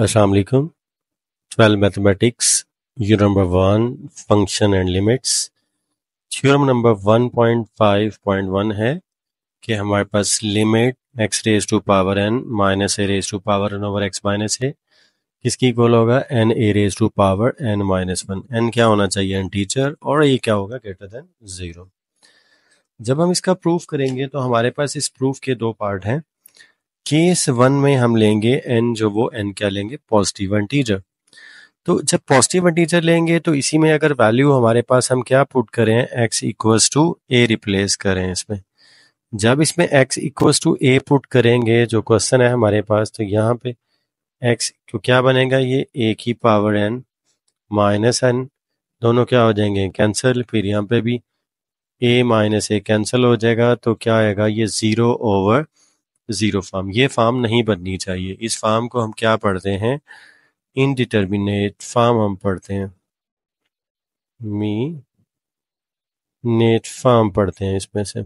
असलकम twelve mathematics you number one function and limits theorem number one है कि हमारे पास limit x raise to power n minus a raise to power n over x minus a किसकी equal होगा n a raise to power n minus one n क्या होना चाहिए N teacher और ये क्या होगा ग्रेटर देन ज़ीरो जब हम इसका प्रूफ करेंगे तो हमारे पास इस प्रूफ के दो पार्ट हैं केस वन में हम लेंगे एन जो वो एन क्या लेंगे पॉजिटिव इंटीजर तो जब पॉजिटिव इंटीजर लेंगे तो इसी में अगर वैल्यू हमारे पास हम क्या पुट करें x equal to a replace करें इसमें जब इसमें x equal to a put करेंगे जो क्वेश्चन है हमारे पास तो यहाँ पे एक्स तो क्या बनेगा ये ए की पावर एन माइनस एन दोनों क्या हो जाएंगे कैंसिल फिर यहाँ पे भी ए माइनस ए कैंसिल हो जाएगा तो क्या आएगा ये ज़ीरो ओवर जीरो फॉर्म ये फॉर्म नहीं बननी चाहिए इस फॉर्म को हम क्या पढ़ते हैं इनडिटर्मिनेट फॉर्म हम पढ़ते हैं मी नेट फॉर्म पढ़ते हैं इसमें से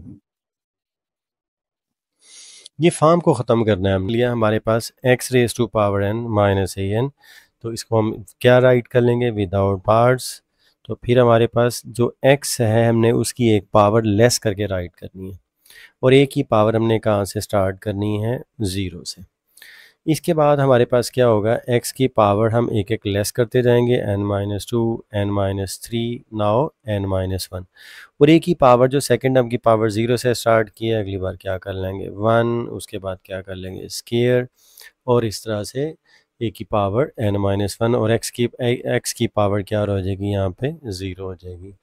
ये फॉर्म को ख़त्म करना है हम लिया हमारे पास x raise to power n minus a n तो इसको हम क्या राइट कर लेंगे विदाउट पार्ट्स तो फिर हमारे पास जो एक्स है हमने उसकी एक पावर लेस करके राइट करनी है और ए की पावर हमने कहाँ से स्टार्ट करनी है ज़ीरो से इसके बाद हमारे पास क्या होगा एक्स की पावर हम एक एक लेस करते जाएंगे n minus two n minus three now n minus one और एक ही पावर जो सेकेंड टर्म की पावर ज़ीरो से स्टार्ट की है अगली बार क्या कर लेंगे वन उसके बाद क्या कर लेंगे स्केयर और इस तरह से ए की पावर एन माइनस वन और एक्स की एक्स की पावर क्या हो जाएगी यहाँ पे ज़ीरो हो जाएगी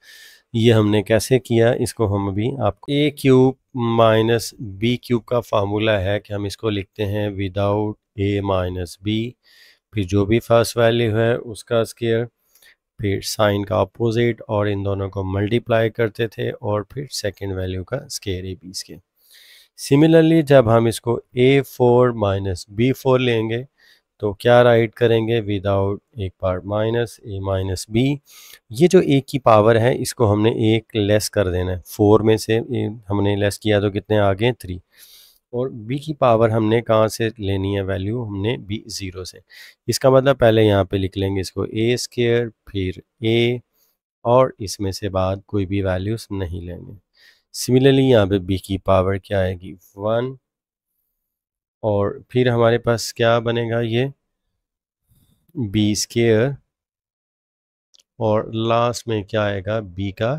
ये हमने कैसे किया इसको हम अभी आपको a cube minus b cube का फार्मूला है कि हम इसको लिखते हैं विदाउट ए माइनस बी फिर जो भी फर्स्ट वैल्यू है उसका स्केयर फिर साइन का अपोजिट और इन दोनों को मल्टीप्लाई करते थे और फिर सेकेंड वैल्यू का square a b square similarly जब हम इसको a four minus b four लेंगे तो क्या राइट करेंगे विदाउट एक part minus a minus b ये जो एक की पावर है इसको हमने एक लेस कर देना है फोर में से हमने लेस किया तो कितने आ गए थ्री और बी की पावर हमने कहाँ से लेनी है वैल्यू हमने बी ज़ीरो से इसका मतलब पहले यहाँ पे लिख लेंगे इसको ए स्केयर फिर ए और इसमें से बाद कोई भी वैल्यूज़ नहीं लेंगे सिमिलरली यहाँ पे बी की पावर क्या आएगी वन और फिर हमारे पास क्या बनेगा ये बी स्केयर और लास्ट में क्या आएगा बी का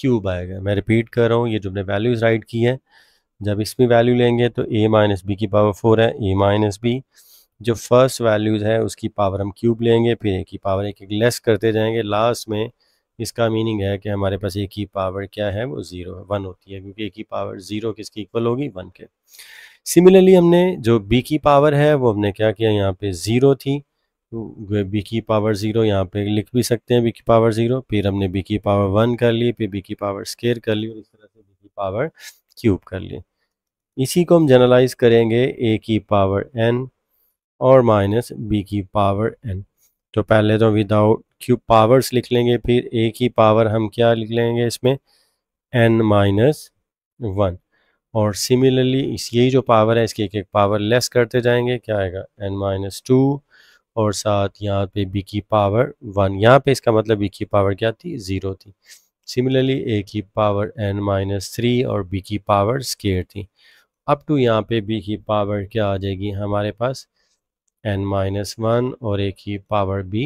क्यूब आएगा मैं रिपीट कर रहा हूँ ये जो हमने वैल्यूज़ राइट की है जब इसमें वैल्यू लेंगे तो ए माइनस बी की पावर फोर है ए माइनस बी जो फर्स्ट वैल्यूज़ है उसकी पावर हम क्यूब लेंगे फिर एक की पावर एक एक लेस करते जाएंगे लास्ट में इसका मीनिंग है कि हमारे पास एक की पावर क्या है वो ज़ीरो वन होती है क्योंकि एक की पावर ज़ीरो किसकी इक्वल होगी वन के सिमिलरली हमने जो बी की पावर है वो हमने क्या किया यहाँ पे ज़ीरो थी बी की पावर ज़ीरो यहाँ पे लिख भी सकते हैं बी की पावर ज़ीरो फिर हमने बी की पावर वन कर ली फिर बी की पावर स्केयर कर ली और इस तरह से बी की पावर क्यूब कर ली इसी को हम जनरलाइज करेंगे ए की पावर एन और माइनस बी की पावर एन तो पहले तो विदाउट क्यूब पावर्स लिख लेंगे फिर ए की पावर हम क्या लिख लेंगे इसमें एन माइनस वन और सिमिलरली इस यही जो पावर है इसकी एक एक पावर लेस करते जाएंगे क्या आएगा एन माइनस टू और साथ यहाँ पे बी की पावर वन यहाँ पे इसका मतलब बी की पावर क्या थी ज़ीरो थी सिमिलरली ए की पावर एन माइनस थ्री और बी की पावर स्केयर थी अप टू यहाँ पे बी की पावर क्या आ जाएगी हमारे पास एन माइनस वन और ए की power b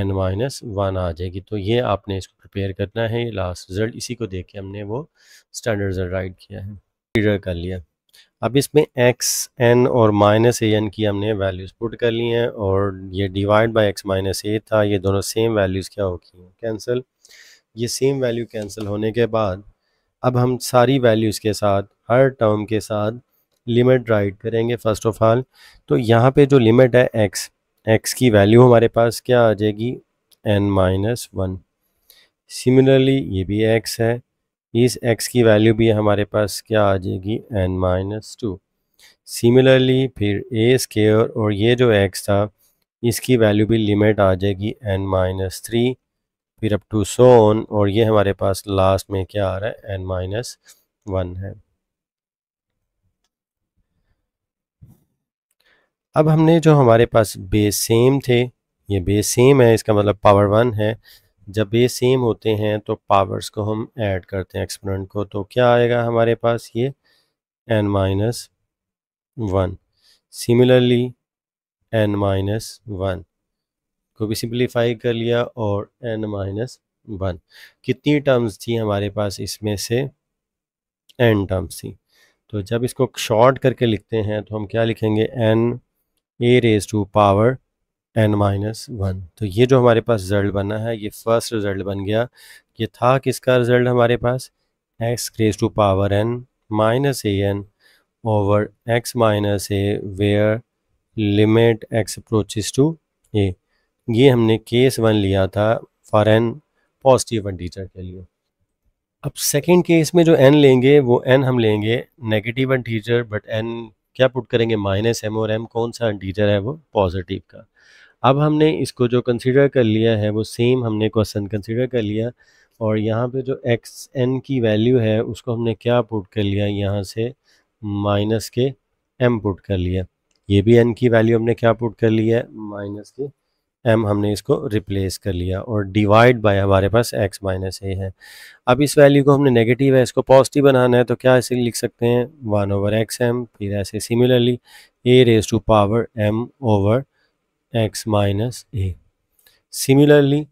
n minus one आ जाएगी तो ये आपने इसको प्रिपेयर करना है लास्ट रिजल्ट इसी को देख के हमने वो स्टैंडर्ड रिजल्ट राइट किया है फीडर कर लिया अब इसमें एक्स एन और माइनस ए एन की हमने वैल्यूज़ पुट कर ली हैं और ये divide by x minus a था ये दोनों सेम वैल्यूज़ क्या हो गई हैं कैंसिल ये सेम वैल्यू कैंसिल होने के बाद अब हम सारी वैल्यूज़ के साथ हर टर्म के साथ लिमिट राइट करेंगे फ़र्स्ट ऑफ ऑल तो यहाँ पे जो लिमिट है एक्स एक्स की वैल्यू हमारे पास क्या आ जाएगी एन माइनस वन सिमिलरली ये भी एक्स है इस x की वैल्यू भी हमारे पास क्या आ जाएगी n माइनस टू सिमिलरली फिर ए स्केयर और ये जो x था इसकी वैल्यू भी लिमिट आ जाएगी n माइनस थ्री फिर अप टू सो ऑन और ये हमारे पास लास्ट में क्या आ रहा है n माइनस वन है अब हमने जो हमारे पास बेस सेम थे ये बेस सेम है इसका मतलब पावर वन है जब ये सेम होते हैं तो पावर्स को हम ऐड करते हैं एक्सपोनेंट को तो क्या आएगा हमारे पास ये n minus one similarly n minus one को भी सिंप्लीफाई कर लिया और एन माइनस वन कितनी टर्म्स थी हमारे पास इसमें से एन टर्म्स थी तो जब इसको शॉर्ट करके लिखते हैं तो हम क्या लिखेंगे n a raise to power n minus one तो ये जो हमारे पास रिज़ल्ट बना है ये फर्स्ट रिज़ल्ट बन गया ये था किसका रिज़ल्ट हमारे पास x raise to power n minus a n over x minus a where limit x approaches to a ये हमने केस वन लिया था फॉर एन पॉजिटिव इंटीजर के लिए अब सेकंड केस में जो एन लेंगे वो एन हम लेंगे नेगेटिव इंटीजर बट एन क्या पुट करेंगे माइनस एम और एम कौन सा इंटीजर है वो पॉजिटिव का अब हमने इसको जो कंसिडर कर लिया है वो सेम हमने क्वेश्चन कंसिडर कर लिया और यहाँ पे जो एक्स एन की वैल्यू है उसको हमने क्या पुट कर लिया यहाँ से माइनस के एम पुट कर लिया ये भी एन की वैल्यू हमने क्या पुट कर लिया है माइनस के एम हमने इसको रिप्लेस कर लिया और डिवाइड बाय हमारे पास एक्स माइनस ए है अब इस वैल्यू को हमने नेगेटिव है इसको पॉजिटिव बनाना है तो क्या ऐसे लिख सकते हैं वन ओवर एक्स एम फिर ऐसे similarly a raise to power m over x minus a. Similarly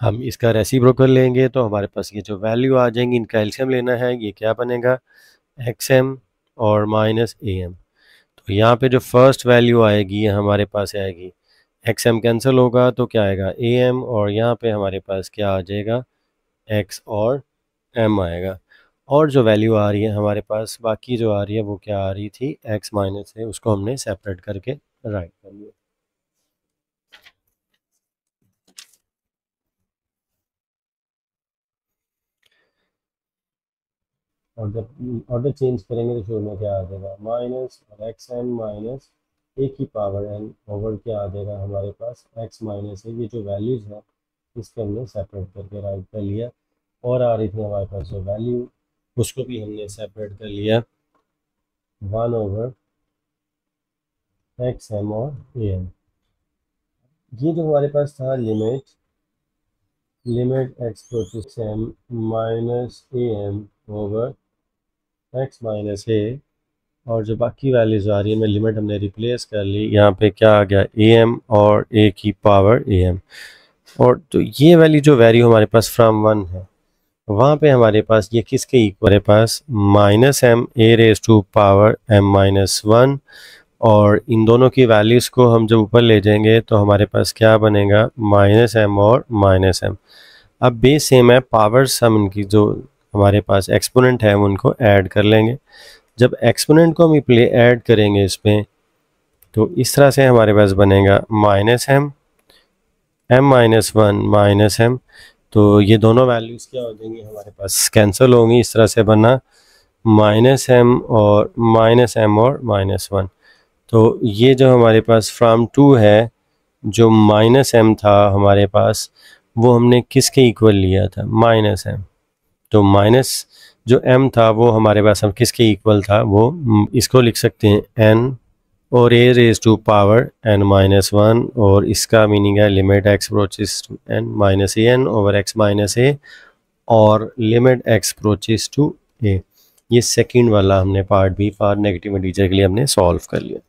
हम इसका रेसी ब्रोकर लेंगे तो हमारे पास ये जो वैल्यू आ जाएंगी इनका एल्शियम लेना है ये क्या बनेगा एक्स एम और माइनस ए एम तो यहाँ पे जो फर्स्ट वैल्यू आएगी ये हमारे पास आएगी एक्स एम कैंसिल होगा तो क्या आएगा ए एम और यहाँ पे हमारे पास क्या आ जाएगा एक्स और एम आएगा और जो वैल्यू आ रही है हमारे पास बाकी जो आ रही है वो क्या आ रही थी एक्स माइनस है उसको हमने सेपरेट करके राइट कर लिया और जब ऑर्डर चेंज करेंगे तो शुरू में क्या आ जाएगा माइनस और एक्स एन माइनस ए की पावर एन ओवर क्या आ जाएगा हमारे पास एक्स माइनस है ये जो वैल्यूज़ है इसके हमने सेपरेट करके राइट कर लिया और आ रही थी हमारे पास जो वैल्यू उसको भी हमने सेपरेट कर लिया वन ओवर एक्स एम और ए एम ये जो हमारे पास था limit limit x process m minus a m over x minus a और जो बाकी वैल्यूज आ रही है मैं लिमिट हमने रिप्लेस कर ली यहाँ पे क्या आ गया ए एम और ए की पावर ए एम और तो ये वैल्यू जो वैल्यू हमारे पास फ्रॉम वन है वहाँ पे हमारे पास ये किसके इक्वल है पास minus m a raise to power m minus one और इन दोनों की वैल्यूज़ को हम जब ऊपर ले जाएंगे तो हमारे पास क्या बनेगा माइनस एम और माइनस एम अब बेस सेम है पावर सम इनकी जो हमारे पास एक्सपोनेंट है उनको ऐड कर लेंगे जब एक्सपोनेंट को हम प्ले ऐड करेंगे इसमें तो इस तरह से हमारे पास बनेगा minus m m minus one minus m तो ये दोनों वैल्यूज़ क्या हो जाएंगी हमारे पास कैंसिल होंगी इस तरह से बना माइनस एम और माइनस एम और माइनस वन तो ये जो हमारे पास फ्राम टू है जो माइनस एम था हमारे पास वो हमने किसके इक्वल लिया था माइनस एम तो माइनस जो एम था वो हमारे पास हम किसके इक्वल था वो इसको लिख सकते हैं एन और a raise to power n minus one और इसका मीनिंग है limit x approaches to n minus a n over x minus a और limit x approaches to a ये सेकंड वाला हमने पार्ट भी पार्ट नेगेटिव इंटीजर के लिए हमने सॉल्व कर लिया